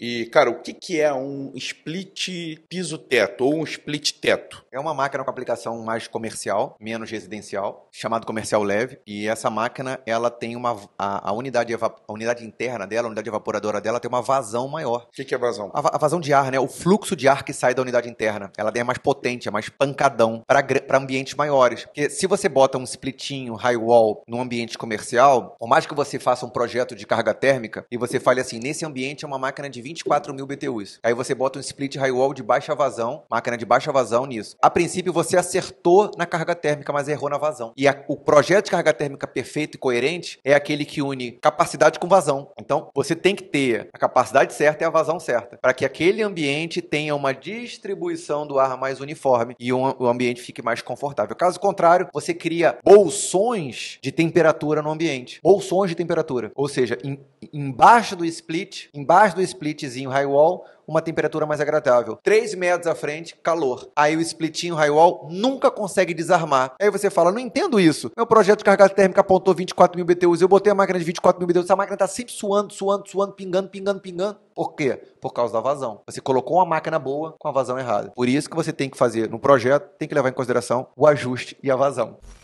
E, cara, o que, que é um split piso-teto ou um split teto? É uma máquina com aplicação mais comercial, menos residencial, chamado comercial leve. E essa máquina, ela tem uma. A, a unidade, a unidade interna dela, a unidade evaporadora dela, tem uma vazão maior. O que, que é vazão? A, a, vazão de ar, né? O fluxo de ar que sai da unidade interna. Ela é mais potente, é mais pancadão para ambientes maiores. Porque se você bota um splitinho, high wall, num ambiente comercial, por mais que você faça um projeto de carga térmica e você fale assim, nesse ambiente é uma máquina de 20 24 mil BTUs. Aí você bota um split highwall de baixa vazão, máquina de baixa vazão nisso. A princípio você acertou na carga térmica, mas errou na vazão. E a, o projeto de carga térmica perfeito e coerente é aquele que une capacidade com vazão. Então você tem que ter a capacidade certa e a vazão certa, para que aquele ambiente tenha uma distribuição do ar mais uniforme e um, o ambiente fique mais confortável. Caso contrário, você cria bolsões de temperatura no ambiente. Bolsões de temperatura. Ou seja, em, embaixo do split, embaixo do split splitzinho high wall, uma temperatura mais agradável. 3 metros à frente, calor. Aí o splitinho high wall nunca consegue desarmar. Aí você fala, não entendo isso. Meu projeto de carga térmica apontou 24 mil BTUs, eu botei a máquina de 24 mil BTUs, essa máquina tá sempre suando, suando, suando, pingando, pingando, pingando. Por quê? Por causa da vazão. Você colocou uma máquina boa com a vazão errada. Por isso que você tem que fazer no projeto, tem que levar em consideração o ajuste e a vazão.